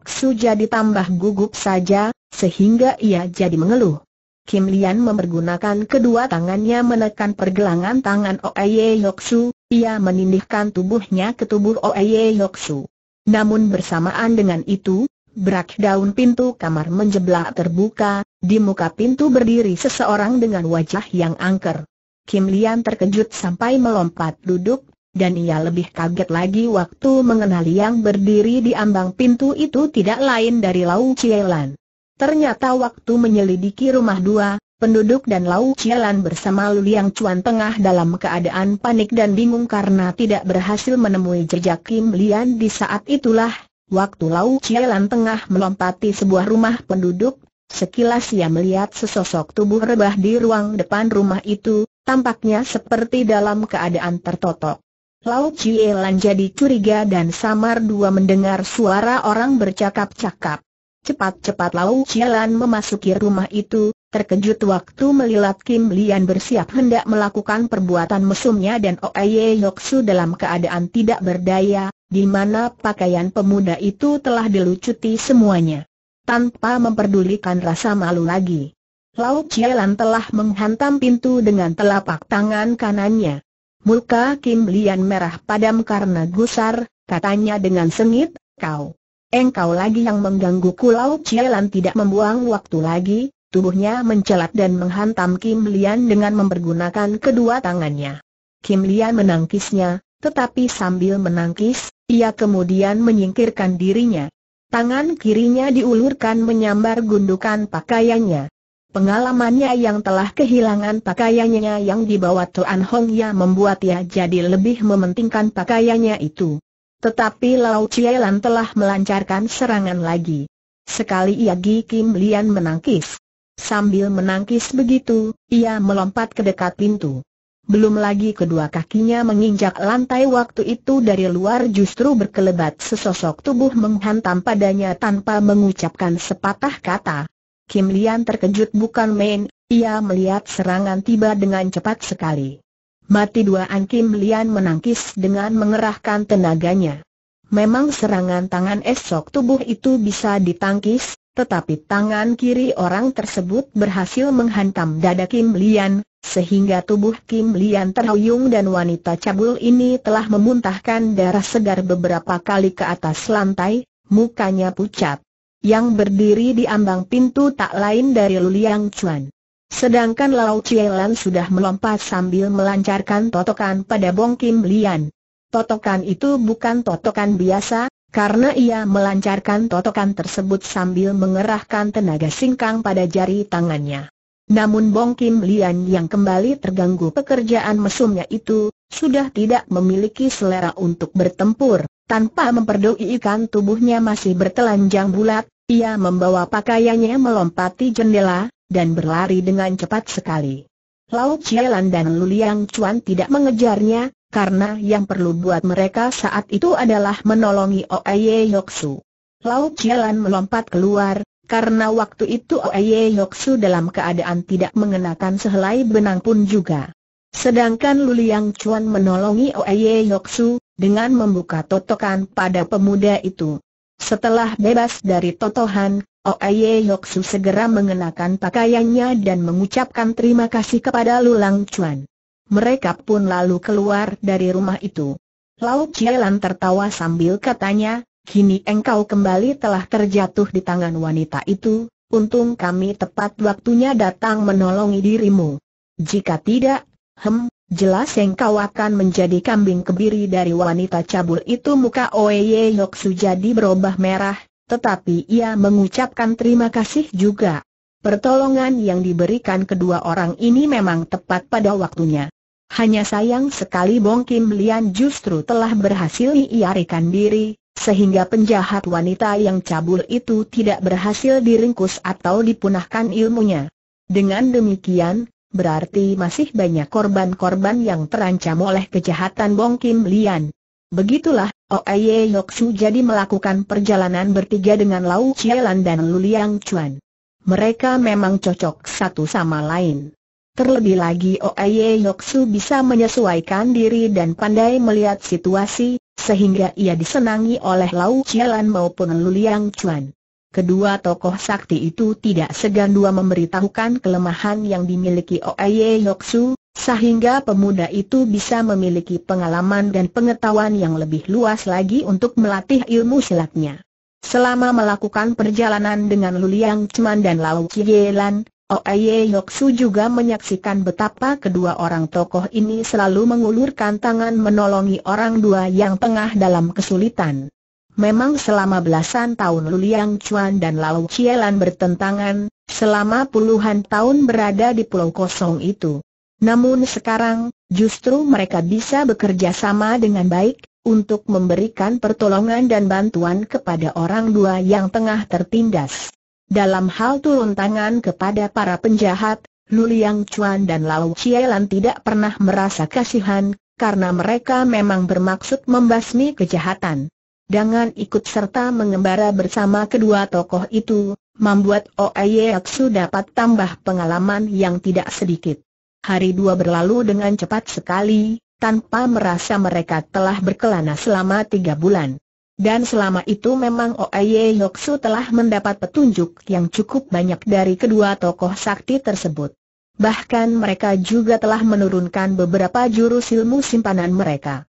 Su jadi tambah gugup saja, sehingga ia jadi mengeluh. Kim Lian mempergunakan kedua tangannya menekan pergelangan tangan Oeye Yoksu, ia menindihkan tubuhnya ke tubuh Oeye Yoksu. Namun bersamaan dengan itu, berak daun pintu kamar menjeblak terbuka, di muka pintu berdiri seseorang dengan wajah yang angker. Kim Lian terkejut sampai melompat duduk, dan ia lebih kaget lagi waktu mengenali yang berdiri di ambang pintu itu tidak lain dari Lau Chielan. Ternyata waktu menyelidiki rumah dua, penduduk dan Lau Cialan bersama Luliang Cuan tengah dalam keadaan panik dan bingung karena tidak berhasil menemui jejak Kim Lian di saat itulah, waktu Lau Cialan tengah melompati sebuah rumah penduduk, sekilas ia melihat sesosok tubuh rebah di ruang depan rumah itu, tampaknya seperti dalam keadaan tertotok. Lau Cialan jadi curiga dan samar dua mendengar suara orang bercakap-cakap. Cepat-cepat Lau Chialan memasuki rumah itu, terkejut waktu melihat Kim Lian bersiap hendak melakukan perbuatan mesumnya dan Oeye Yoksu dalam keadaan tidak berdaya, di mana pakaian pemuda itu telah dilucuti semuanya. Tanpa memperdulikan rasa malu lagi. Lau Chialan telah menghantam pintu dengan telapak tangan kanannya. Muka Kim Lian merah padam karena gusar, katanya dengan sengit, kau engkau lagi yang menggangguku Lau Cielan tidak membuang waktu lagi, tubuhnya mencelat dan menghantam Kim Lian dengan mempergunakan kedua tangannya. Kim Lian menangkisnya, tetapi sambil menangkis, ia kemudian menyingkirkan dirinya. Tangan kirinya diulurkan menyambar gundukan pakaiannya. Pengalamannya yang telah kehilangan pakaiannya yang dibawa Tuan Hong Ya membuat ia jadi lebih mementingkan pakaiannya itu. Tetapi Lau Cielan telah melancarkan serangan lagi. Sekali ia Gi Kim Lian menangkis. Sambil menangkis begitu, ia melompat ke dekat pintu. Belum lagi kedua kakinya menginjak lantai waktu itu dari luar justru berkelebat sesosok tubuh menghantam padanya tanpa mengucapkan sepatah kata. Kim Lian terkejut bukan main, ia melihat serangan tiba dengan cepat sekali. Mati dua an Kim Lian menangkis dengan mengerahkan tenaganya. Memang serangan tangan esok tubuh itu bisa ditangkis, tetapi tangan kiri orang tersebut berhasil menghantam dada Kim Lian, sehingga tubuh Kim Lian terhuyung dan wanita cabul ini telah memuntahkan darah segar beberapa kali ke atas lantai, mukanya pucat. Yang berdiri di ambang pintu tak lain dari Liang Chuan. Sedangkan Lau Chie Lan sudah melompat sambil melancarkan totokan pada Bong Kim Lian. Totokan itu bukan totokan biasa, karena ia melancarkan totokan tersebut sambil mengerahkan tenaga singkang pada jari tangannya. Namun Bong Kim Lian yang kembali terganggu pekerjaan mesumnya itu, sudah tidak memiliki selera untuk bertempur. Tanpa memperdulikan tubuhnya masih bertelanjang bulat, ia membawa pakaiannya melompati jendela, dan berlari dengan cepat sekali. Lau Chielan dan Luliang Chuan tidak mengejarnya, karena yang perlu buat mereka saat itu adalah menolongi Oeye Yoksu. Lau Chielan melompat keluar, karena waktu itu Oeye Yoksu dalam keadaan tidak mengenakan sehelai benang pun juga. Sedangkan Luliang Chuan menolongi Oeye Yoksu, dengan membuka totokan pada pemuda itu. Setelah bebas dari totohan, Oye Yoksu segera mengenakan pakaiannya dan mengucapkan terima kasih kepada Lulang Chuan. Mereka pun lalu keluar dari rumah itu. Lau Chielan tertawa sambil katanya, kini engkau kembali telah terjatuh di tangan wanita itu, untung kami tepat waktunya datang menolongi dirimu. Jika tidak, hem, jelas engkau akan menjadi kambing kebiri dari wanita cabul itu muka Oye Yoksu jadi berubah merah, tetapi ia mengucapkan terima kasih juga. Pertolongan yang diberikan kedua orang ini memang tepat pada waktunya. Hanya sayang sekali Bong Kim Lian justru telah berhasil iarikan diri, sehingga penjahat wanita yang cabul itu tidak berhasil diringkus atau dipunahkan ilmunya. Dengan demikian, berarti masih banyak korban-korban yang terancam oleh kejahatan Bong Kim Lian. Begitulah, Oye Yoksu jadi melakukan perjalanan bertiga dengan Lau Lan dan Luliang Chuan. Mereka memang cocok satu sama lain. Terlebih lagi Oye Yoksu bisa menyesuaikan diri dan pandai melihat situasi, sehingga ia disenangi oleh Lau Lan maupun Luliang Chuan. Kedua tokoh sakti itu tidak segan dua memberitahukan kelemahan yang dimiliki Oye Yoksu, sehingga pemuda itu bisa memiliki pengalaman dan pengetahuan yang lebih luas lagi untuk melatih ilmu silatnya. Selama melakukan perjalanan dengan Luliang Cuman dan Lau Chielan, Oye Yoksu juga menyaksikan betapa kedua orang tokoh ini selalu mengulurkan tangan menolongi orang dua yang tengah dalam kesulitan. Memang selama belasan tahun Luliang Cuan dan Lau Cielan bertentangan, selama puluhan tahun berada di pulau kosong itu. Namun sekarang, justru mereka bisa bekerja sama dengan baik, untuk memberikan pertolongan dan bantuan kepada orang dua yang tengah tertindas. Dalam hal turun tangan kepada para penjahat, Luliang Chuan dan Lau Chielan tidak pernah merasa kasihan, karena mereka memang bermaksud membasmi kejahatan. Dengan ikut serta mengembara bersama kedua tokoh itu, membuat Oye dapat tambah pengalaman yang tidak sedikit. Hari dua berlalu dengan cepat sekali, tanpa merasa mereka telah berkelana selama tiga bulan. Dan selama itu memang Oye Yoksu telah mendapat petunjuk yang cukup banyak dari kedua tokoh sakti tersebut. Bahkan mereka juga telah menurunkan beberapa jurus ilmu simpanan mereka.